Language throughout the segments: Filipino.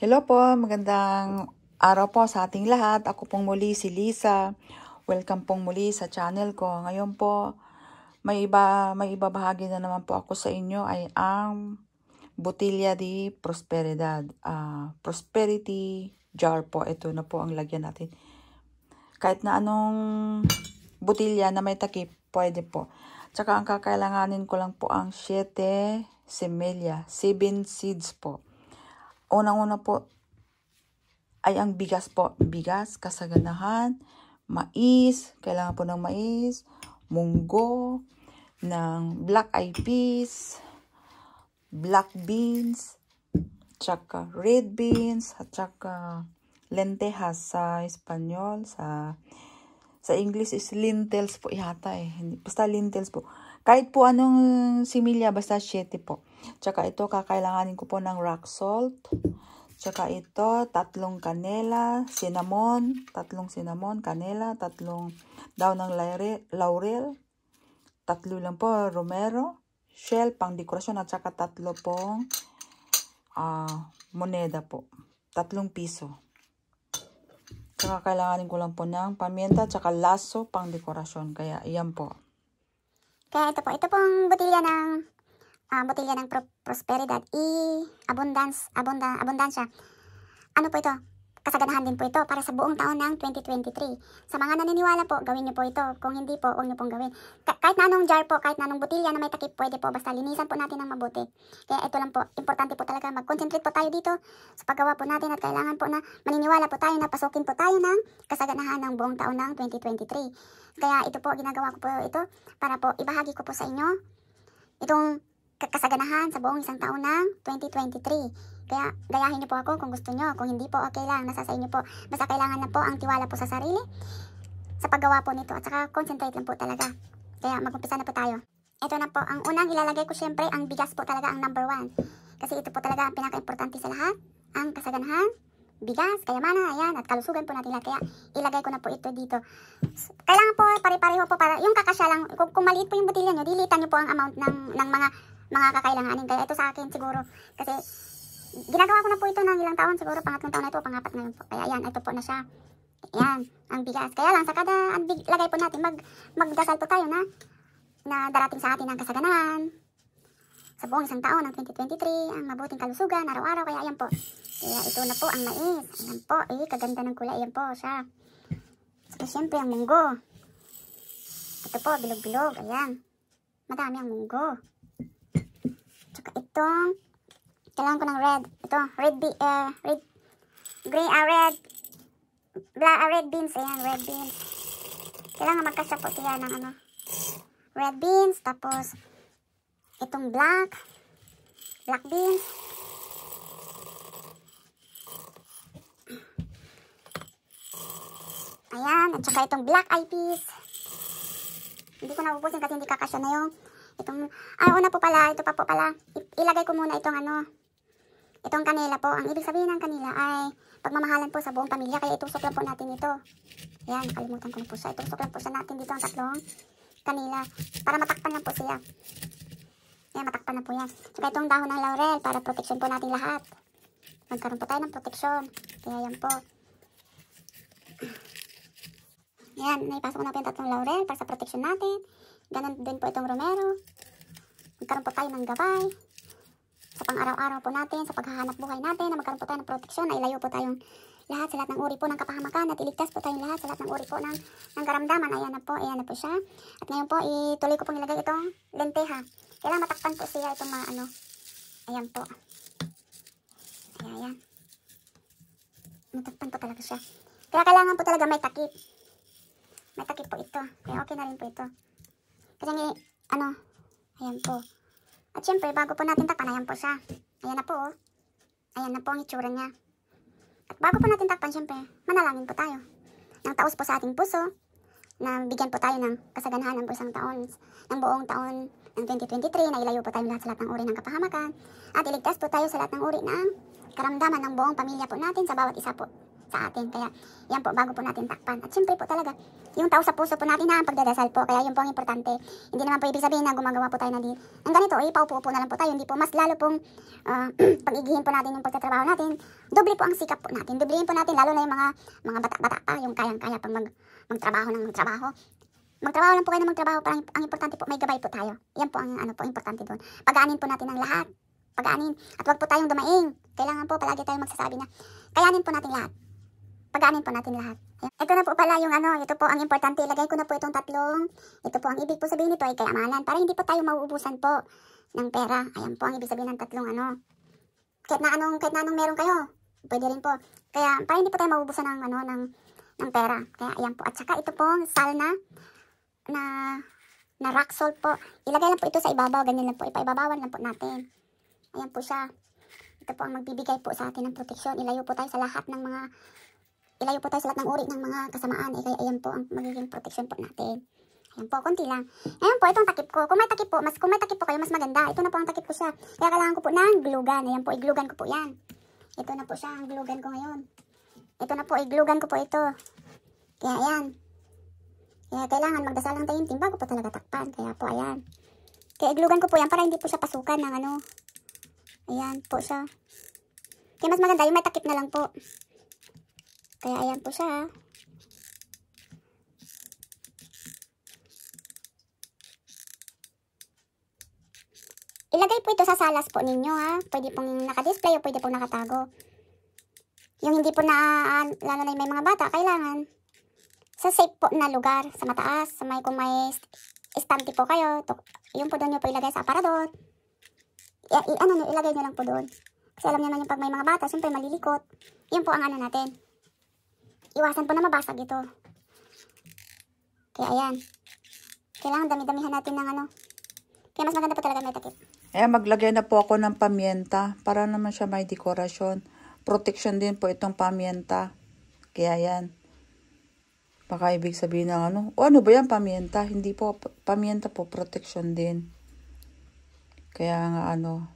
Hello po, magandang araw po sa ating lahat. Ako pong muli si Lisa. Welcome pong muli sa channel ko. Ngayon po, may iba may ibabahagi na naman po ako sa inyo ay ang butilya di Prosperidad. Uh, prosperity jar po. Ito na po ang lagyan natin. Kahit na anong butilya na may takip, pwede po. Tsaka ang kakailanganin ko lang po ang 7 semilya, 7 seeds po. Unang-una po ay ang bigas po. Bigas, kasaganahan, mais, kailangan po ng mais, munggo, ng black eyed peas, black beans, tsaka red beans, at tsaka lentejas sa Espanyol, sa sa English is lentils po yata eh. Basta lentils po. Kahit po anong similya, basta 7 po. Tsaka ito, kakailanganin ko po ng rock salt. Tsaka ito, tatlong kanela, cinnamon, tatlong cinnamon, kanela, tatlong daw ng laurel, tatlo lang po, romero, shell, pang dekorasyon, at tsaka tatlo pong uh, moneda po. Tatlong piso. Tsaka kailanganin ko lang po ng pamienta, tsaka laso, pang dekorasyon. Kaya, iyan po. Kaya ito po, ito pong botilya ng uh, botilya ng pro prosperidad, i abundance, abunda, abundansya. Ano po ito? Kasaganahan din po ito para sa buong taon ng 2023. Sa mga naniniwala po, gawin niyo po ito. Kung hindi po, huwag niyo pong gawin. Ka kahit na anong jar po, kahit na anong butilya na may takip, pwede po. Basta linisan po natin ng mabuti. Kaya ito lang po, importante po talaga mag-concentrate po tayo dito sa paggawa po natin at kailangan po na maniniwala po tayo na pasukin po tayo ng kasaganahan ng buong taon ng 2023. Kaya ito po, ginagawa ko po ito para po ibahagi ko po sa inyo itong kasaganahan sa buong isang taon ng 2023. Kaya gayahin niyo po ako kung gusto niyo. Kung hindi po, okay lang. Nasa sa inyo po. Basta kailangan lang po ang tiwala po sa sarili sa paggawa po nito. At saka concentrate lang po talaga. Kaya magumpisa na po tayo. Ito na po. Ang unang ilalagay ko syempre, ang bigas po talaga ang number one. Kasi ito po talaga ang pinaka-importante sa lahat. Ang kasaganahan, bigas, kayamanan, ayan, at kalusugan po natin lahat. Kaya ilagay ko na po ito dito. Kailangan po pare-pareho po para yung kakasya lang. Kung, kung maliit po yung botilya nyo, dilitan nyo po ang amount ng, ng mga mga kakailanganin. Kaya ito sa akin siguro kasi ginagawa ko na po ito ng ilang taon siguro pangatlong taon na ito, pangapat ngayon po. Kaya ayan, ito po na siya. Ayan, ang bigas. Kaya lang sa kada lagay po natin mag magdasal po tayo na na darating sa atin ang kasaganahan. Sa buong isang taon ng 2023, ang mabuting kalusugan araw-araw kaya ayan po. Kaya ito na po ang mais. Ayan po, eh kaganda ng kulay ayan po siya. Saka syempre ang munggo. Ito po, bilog-bilog. Ayan. Madami ang munggo itong kailangan ko ng red. Ito, red, be, uh, red, gray, uh, red, black, uh, ah, red beans. Ayan, red beans. Kailangan magkasya po siya ng ano, red beans. Tapos, itong black, black beans. Ayan, at saka itong black eye peas. Hindi ko nabubusin kasi hindi kakasya na yung Itong, ah, una po pala, ito pa po pala. Ilagay ko muna itong ano, itong kanila po. Ang ibig sabihin ng kanila ay pagmamahalan po sa buong pamilya. Kaya itusok lang po natin ito. Ayan, nakalimutan ko na po siya. Itusok lang po siya natin dito ang tatlong kanila. Para matakpan lang po siya. Ayan, matakpan na po yan. Saka itong dahon ng laurel para protection po natin lahat. Magkaroon po tayo ng protection. Kaya yan po. Ayan, naipasok ko na po yung tatlong laurel para sa protection natin. Ganun din po itong romero. Magkaroon po tayo ng gabay. Sa pang-araw-araw po natin, sa paghahanap buhay natin, na magkaroon po tayo ng protection, na ilayo po tayong lahat sa lahat ng uri po ng kapahamakan at iligtas po tayong lahat sa lahat ng uri po ng, ng karamdaman. Ayan na po, ayan na po siya. At ngayon po, ituloy ko pong ilagay itong lenteha. Kailangan matakpan po siya itong mga ano. Ayan po. Ayan, ayan. Matakpan po talaga siya. Kaya kailangan po talaga may takip matakip po ito. Kaya okay na rin po ito. Kasi nga, ano, ayan po. At syempre, bago po natin takpan, ayan po siya. Ayan na po, oh. Ayan na po ang itsura niya. At bago po natin takpan, syempre, manalangin po tayo. Nang taos po sa ating puso, nang bigyan po tayo ng kasaganahan ng isang taon, ng buong taon ng 2023, na ilayo po tayo lahat sa lahat ng uri ng kapahamakan, at iligtas po tayo sa lahat ng uri ng karamdaman ng buong pamilya po natin sa bawat isa po sa atin. Kaya yan po, bago po natin takpan. At syempre po talaga, yung tao sa puso po natin na ang pagdadasal po. Kaya yun po ang importante. Hindi naman po ibig sabihin na gumagawa po tayo na din. Ang ganito, ay eh, paupo po na lang po tayo. Hindi po mas lalo pong uh, pagigihin po natin yung pagtatrabaho natin. Doble po ang sikap po natin. Doblehin po natin lalo na yung mga mga bata-bata pa, yung kayang-kaya pang mag, magtrabaho ng magtrabaho magtrabaho lang po kayo na magtrabaho. Parang ang importante po, may gabay po tayo. Yan po ang ano po, importante doon. Pagaanin po natin ang lahat. Pagaanin. At wag po tayong dumaing. Kailangan po palagi tayong magsasabi na, kayanin po natin lahat pagaanin po natin lahat. Ayan. Ito na po pala yung ano, ito po ang importante. Ilagay ko na po itong tatlong. Ito po ang ibig po sabihin nito ay kayamanan para hindi po tayo mauubusan po ng pera. Ayan po ang ibig sabihin ng tatlong ano. Kahit na anong, kahit na anong meron kayo, pwede rin po. Kaya para hindi po tayo mauubusan ng ano, ng, ng pera. Kaya ayan po. At saka ito po salna na na rock salt po. Ilagay lang po ito sa ibabaw. Ganyan lang po. Ipaibabawan lang po natin. Ayan po siya. Ito po ang magbibigay po sa atin ng proteksyon. Ilayo po tayo sa lahat ng mga ilayo po tayo sa lahat ng uri ng mga kasamaan. Eh, kaya ayan po ang magiging protection po natin. Ayan po, konti lang. Ayan po, itong takip ko. Kung may takip po, mas, kung may takip po kayo, mas maganda. Ito na po ang takip ko siya. Kaya kailangan ko po ng glue gun. Ayan po, iglugan ko po yan. Ito na po siya, ang glue gun ko ngayon. Ito na po, iglugan ko po ito. Kaya ayan. Kaya kailangan magdasal ng tayimtim bago po talaga takpan. Kaya po, ayan. Kaya iglugan ko po yan para hindi po siya pasukan ng ano. Ayan po siya. Kaya mas maganda yung may takip na lang po. Kaya ayan po siya. Ah. Ilagay po ito sa salas po ninyo ha. Ah. Pwede pong naka-display o pwede pong nakatago. Yung hindi po na, uh, lalo na may mga bata, kailangan sa safe po na lugar, sa mataas, sa may kung may estante po kayo, yun po doon nyo po ilagay sa aparador. I, i, ano nyo, ilagay nyo lang po doon. Kasi alam nyo naman yung pag may mga bata, syempre malilikot. Yun po ang ano natin iwasan po na mabasag ito. Kaya ayan. Kailangan dami-damihan natin ng ano. Kaya mas maganda po talaga may takip. Eh, maglagay na po ako ng pamienta para naman siya may dekorasyon. Protection din po itong pamienta. Kaya ayan. Baka ibig sabihin ng ano. O ano ba yan, pamienta? Hindi po, pamienta po, protection din. Kaya nga ano.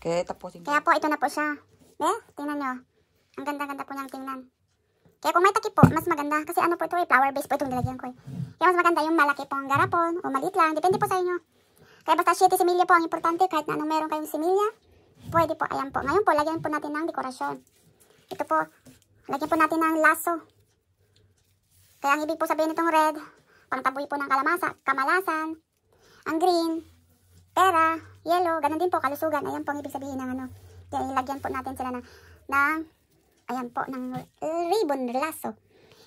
Kaya tapusin. Kaya po, ito na po siya. Eh, tingnan nyo. Ang ganda-ganda po niyang tingnan. Kaya kung may takip po, mas maganda. Kasi ano po ito, eh, flower base po itong nilagyan ko eh. Kaya mas maganda yung malaki pong garapon o maliit lang. Depende po sa inyo. Kaya basta 7 similya po ang importante. Kahit na anong meron kayong similya, pwede po. Ayan po. Ngayon po, lagyan po natin ng dekorasyon. Ito po, lagyan po natin ng lasso. Kaya ang ibig po sabihin itong red, pangtaboy po ng kalamasa, kamalasan, ang green, pera, yellow, ganun din po, kalusugan. Ayan po ang ibig sabihin ng ano. Kaya ilagyan po natin sila ng, ng Ayan po, ng ribbon lasso.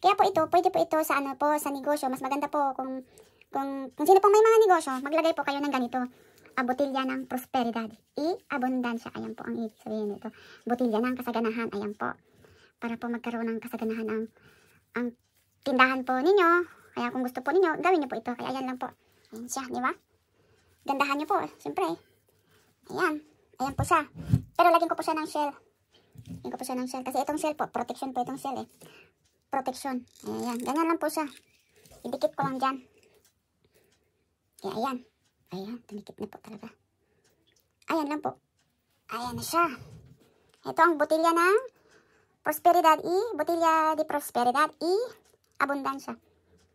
Kaya po ito, pwede po ito sa ano po, sa negosyo. Mas maganda po kung, kung, kung sino po may mga negosyo, maglagay po kayo ng ganito. A botilya ng prosperidad. I-abundansya. Ayan po ang ibig sabihin nito. Botilya ng kasaganahan. Ayan po. Para po magkaroon ng kasaganahan ang, ang tindahan po ninyo. Kaya kung gusto po ninyo, gawin niyo po ito. Kaya ayan lang po. Ayan siya, di ba? Gandahan niyo po, siyempre. Ayan. Ayan po siya. Pero laging ko po siya ng shell. Yan ko po siya ng shell. Kasi itong shell po, protection po itong shell eh. Protection. Ayan. Ganyan lang po siya. Idikit ko lang dyan. Ayan. Ayan. Tumikit na po talaga. Ayan lang po. Ayan na siya. Ito ang butilya ng Prosperidad i Butilya di Prosperidad i Abundansya.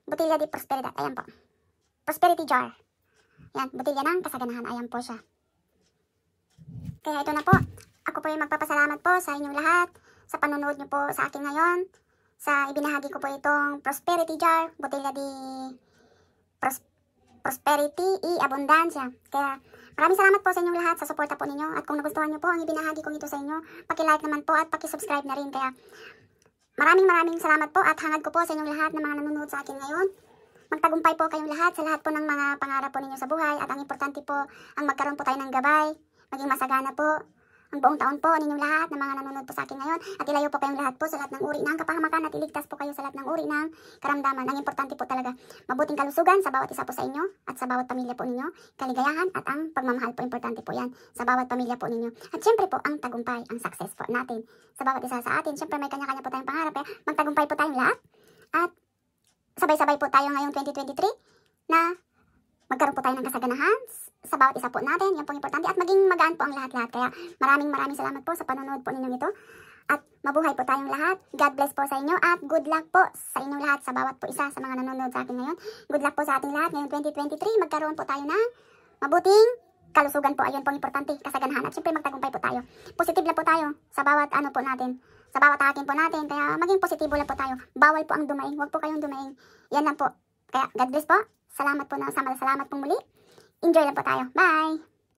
Butilya di Prosperidad. Ayan po. Prosperity jar. Ayan. Butilya ng kasaganahan. Ayan po siya. Kaya ito na po ako po ay magpapasalamat po sa inyong lahat sa panonood niyo po sa akin ngayon sa ibinahagi ko po itong Prosperity Jar, Botella di Pros Prosperity y Abundancia. Kaya maraming salamat po sa inyong lahat sa suporta po ninyo at kung nagustuhan niyo po ang ibinahagi kong ito sa inyo, paki-like naman po at paki-subscribe na rin. Kaya maraming maraming salamat po at hangad ko po sa inyong lahat na mga nanonood sa akin ngayon magtagumpay po kayong lahat sa lahat po ng mga pangarap po ninyo sa buhay at ang importante po ang magkaroon po tayo ng gabay, maging masagana po, ang buong taon po ninyong lahat na mga nanonood po sa akin ngayon at ilayo po kayong lahat po sa lahat ng uri ng kapahamakan at iligtas po kayo sa lahat ng uri ng karamdaman. Ang importante po talaga mabuting kalusugan sa bawat isa po sa inyo at sa bawat pamilya po ninyo, kaligayahan at ang pagmamahal po importante po yan sa bawat pamilya po ninyo. At siyempre po ang tagumpay, ang success po natin sa bawat isa sa atin. Siyempre may kanya-kanya po tayong pangarap kaya magtagumpay po tayong lahat at sabay-sabay po tayo ngayong 2023 na magkaroon po tayo ng kasaganahan sa bawat isa po natin. Yan po importante at maging magaan po ang lahat-lahat. Kaya maraming maraming salamat po sa panonood po ninyo ito. At mabuhay po tayong lahat. God bless po sa inyo at good luck po sa inyong lahat sa bawat po isa sa mga nanonood sa atin ngayon. Good luck po sa ating lahat. Ngayon 2023, magkaroon po tayo ng mabuting kalusugan po. Ayun po ang importante, kasaganahan. At syempre magtagumpay po tayo. Positive lang po tayo sa bawat ano po natin sa bawat akin po natin. Kaya maging positibo lang po tayo. Bawal po ang dumaing. Huwag po kayong dumaing. Yan lang po. Kaya God bless po. Salamat po na sa Salamat po muli. Enjoy lang po tayo. Bye!